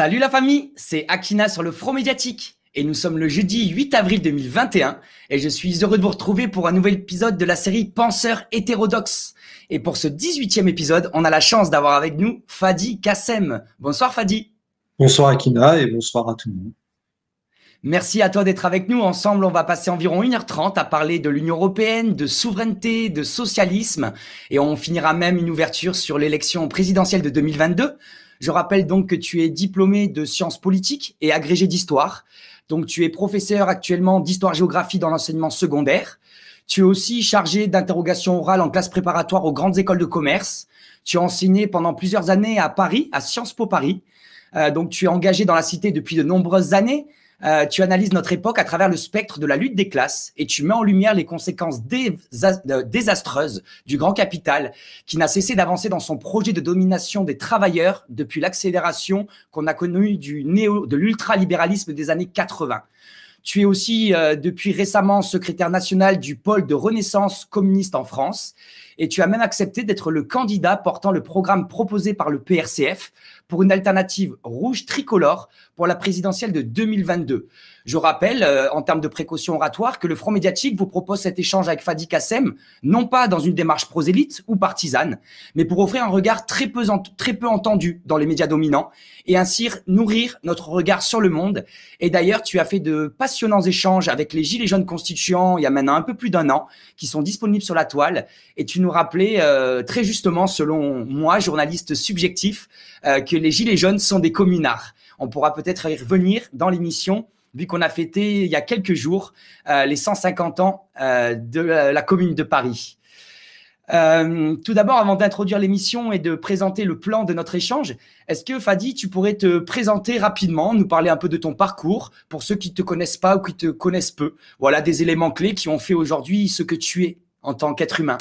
Salut la famille, c'est Akina sur le Front Médiatique et nous sommes le jeudi 8 avril 2021 et je suis heureux de vous retrouver pour un nouvel épisode de la série Penseurs hétérodoxes. Et pour ce 18e épisode, on a la chance d'avoir avec nous Fadi Kassem. Bonsoir Fadi. Bonsoir Akina et bonsoir à tout le monde. Merci à toi d'être avec nous. Ensemble, on va passer environ 1h30 à parler de l'Union européenne, de souveraineté, de socialisme et on finira même une ouverture sur l'élection présidentielle de 2022 je rappelle donc que tu es diplômé de sciences politiques et agrégé d'histoire. Donc tu es professeur actuellement d'histoire-géographie dans l'enseignement secondaire. Tu es aussi chargé d'interrogation orale en classe préparatoire aux grandes écoles de commerce. Tu as enseigné pendant plusieurs années à Paris, à Sciences Po Paris. Euh, donc tu es engagé dans la cité depuis de nombreuses années. Euh, tu analyses notre époque à travers le spectre de la lutte des classes et tu mets en lumière les conséquences euh, désastreuses du grand capital qui n'a cessé d'avancer dans son projet de domination des travailleurs depuis l'accélération qu'on a connue du néo, de l'ultralibéralisme des années 80. Tu es aussi euh, depuis récemment secrétaire national du pôle de renaissance communiste en France et tu as même accepté d'être le candidat portant le programme proposé par le PRCF pour une alternative rouge tricolore pour la présidentielle de 2022. Je rappelle, euh, en termes de précaution oratoire, que le Front médiatique vous propose cet échange avec Fadi Kassem, non pas dans une démarche prosélyte ou partisane, mais pour offrir un regard très peu, très peu entendu dans les médias dominants et ainsi nourrir notre regard sur le monde. Et d'ailleurs, tu as fait de passionnants échanges avec les Gilets jaunes constituants il y a maintenant un peu plus d'un an, qui sont disponibles sur la toile. Et tu nous rappelais euh, très justement, selon moi, journaliste subjectif, euh, que les Gilets jaunes sont des communards. On pourra peut-être y revenir dans l'émission, vu qu'on a fêté il y a quelques jours euh, les 150 ans de la commune de Paris. Euh, tout d'abord, avant d'introduire l'émission et de présenter le plan de notre échange, est-ce que Fadi, tu pourrais te présenter rapidement, nous parler un peu de ton parcours pour ceux qui ne te connaissent pas ou qui te connaissent peu Voilà des éléments clés qui ont fait aujourd'hui ce que tu es en tant qu'être humain.